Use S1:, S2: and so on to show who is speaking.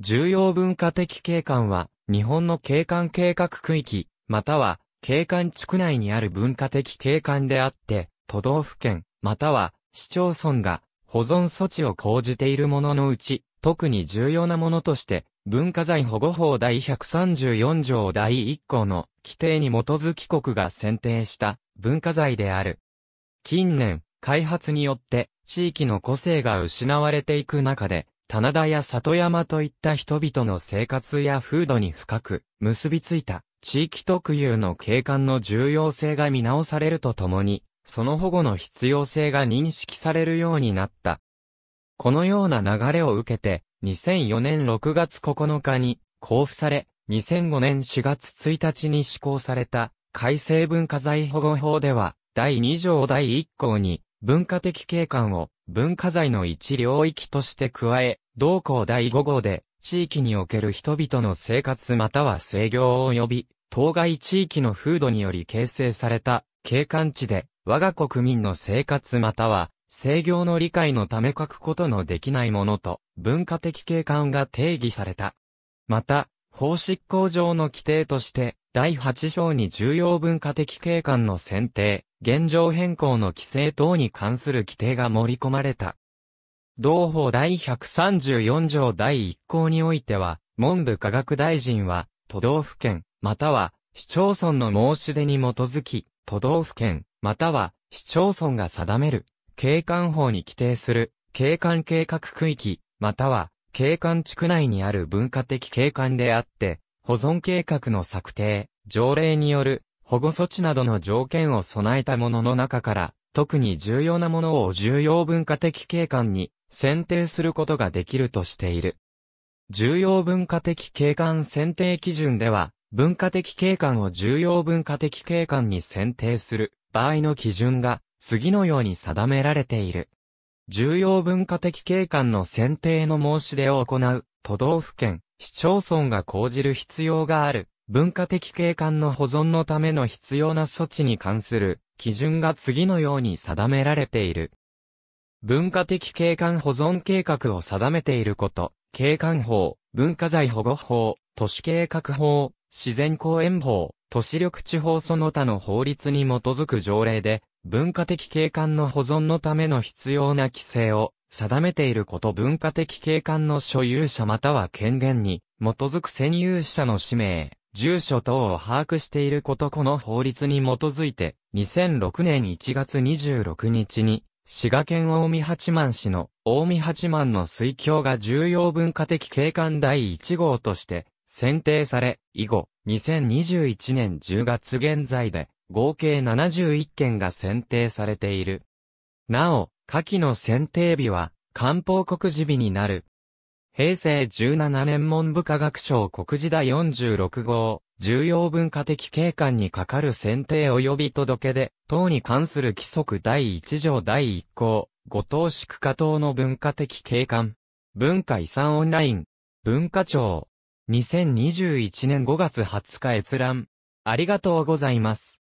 S1: 重要文化的景観は、日本の景観計画区域、または、景観地区内にある文化的景観であって、都道府県、または、市町村が、保存措置を講じているもののうち、特に重要なものとして、文化財保護法第134条第1項の規定に基づき国が選定した文化財である。近年、開発によって地域の個性が失われていく中で、棚田や里山といった人々の生活や風土に深く結びついた地域特有の景観の重要性が見直されるとともに、その保護の必要性が認識されるようになった。このような流れを受けて、2004年6月9日に交付され、2005年4月1日に施行された改正文化財保護法では、第2条第1項に文化的景観を文化財の一領域として加え、同校第5号で、地域における人々の生活または制御を及び、当該地域の風土により形成された、景観地で、我が国民の生活または、制御の理解のため書くことのできないものと、文化的景観が定義された。また、法執行上の規定として、第8章に重要文化的景観の選定、現状変更の規制等に関する規定が盛り込まれた。同法第134条第1項においては、文部科学大臣は、都道府県、または、市町村の申し出に基づき、都道府県、または、市町村が定める、景観法に規定する、景観計画区域、または、景観地区内にある文化的景観であって、保存計画の策定、条例による保護措置などの条件を備えたものの中から、特に重要なものを重要文化的景観に選定することができるとしている。重要文化的景観選定基準では、文化的景観を重要文化的景観に選定する場合の基準が次のように定められている。重要文化的景観の選定の申し出を行う都道府県、市町村が講じる必要がある文化的景観の保存のための必要な措置に関する基準が次のように定められている。文化的景観保存計画を定めていること、景観法、文化財保護法、都市計画法、自然公園法、都市緑地法その他の法律に基づく条例で、文化的景観の保存のための必要な規制を定めていること文化的景観の所有者または権限に基づく占有者の氏名、住所等を把握していることこの法律に基づいて、2006年1月26日に、滋賀県大見八幡市の大見八幡の水郷が重要文化的景観第1号として選定され、以後、2021年10月現在で合計71件が選定されている。なお、下記の選定日は、漢方告示日になる平成17年文部科学省国時第46号、重要文化的景観に係る選定及び届けで、等に関する規則第1条第1項、五島市区下等の文化的景観。文化遺産オンライン。文化庁。2021年5月20日閲覧。ありがとうございます。